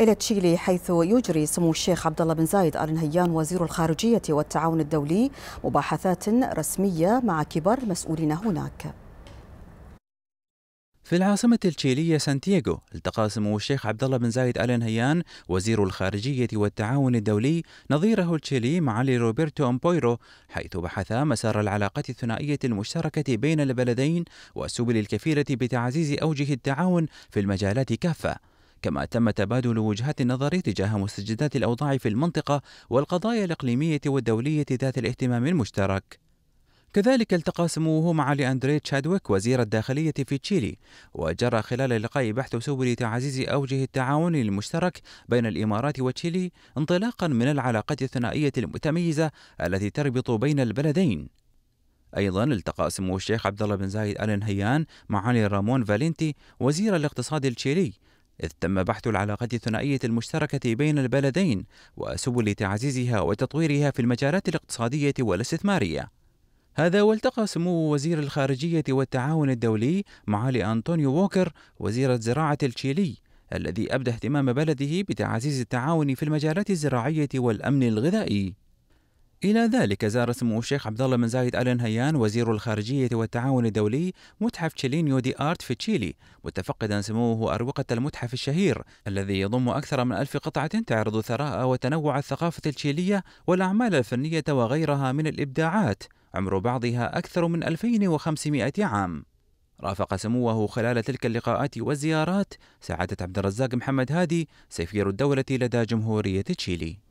إلى تشيلي حيث يجري سمو الشيخ عبد الله بن زايد آل نهيان وزير الخارجية والتعاون الدولي مباحثات رسمية مع كبار المسؤولين هناك في العاصمة التشيلية سانتياغو التقى سمو الشيخ عبد الله بن زايد آل نهيان وزير الخارجية والتعاون الدولي نظيره التشيلي معالي روبرتو أمبويرو حيث بحثا مسار العلاقات الثنائية المشتركة بين البلدين والسبل الكفيلة بتعزيز أوجه التعاون في المجالات كافة كما تم تبادل وجهات النظر تجاه مستجدات الأوضاع في المنطقة والقضايا الإقليمية والدولية ذات الاهتمام المشترك كذلك التقى سموه مع لأندري تشادويك وزير الداخلية في تشيلي وجرى خلال اللقاء بحث سبل تعزيز أوجه التعاون المشترك بين الإمارات وتشيلي انطلاقا من العلاقات الثنائية المتميزة التي تربط بين البلدين أيضا التقى سمو الشيخ عبد الله بن زايد آل نهيان معالي رامون فالنتي وزير الاقتصاد التشيلي إذ تم بحث العلاقات الثنائية المشتركة بين البلدين وسبل تعزيزها وتطويرها في المجالات الاقتصادية والاستثمارية هذا والتقى سمو وزير الخارجية والتعاون الدولي معالي أنطونيو ووكر وزير الزراعة التشيلي الذي أبدى اهتمام بلده بتعزيز التعاون في المجالات الزراعية والأمن الغذائي إلى ذلك زار سمو الشيخ عبد الله بن زايد آل نهيان وزير الخارجية والتعاون الدولي متحف تشيلينيو دي آرت في تشيلي متفقدا سموه أروقة المتحف الشهير الذي يضم أكثر من ألف قطعة تعرض ثراء وتنوع الثقافة التشيلية والأعمال الفنية وغيرها من الإبداعات عمر بعضها أكثر من 2500 عام رافق سموه خلال تلك اللقاءات والزيارات سعادة عبد الرزاق محمد هادي سفير الدولة لدى جمهورية تشيلي